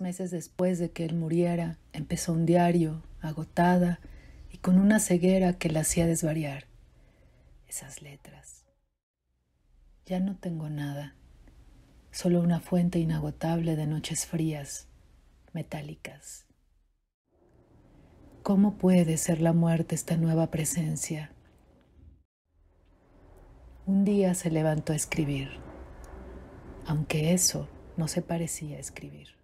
meses después de que él muriera, empezó un diario, agotada y con una ceguera que la hacía desvariar. Esas letras. Ya no tengo nada, solo una fuente inagotable de noches frías, metálicas. ¿Cómo puede ser la muerte esta nueva presencia? Un día se levantó a escribir, aunque eso no se parecía a escribir.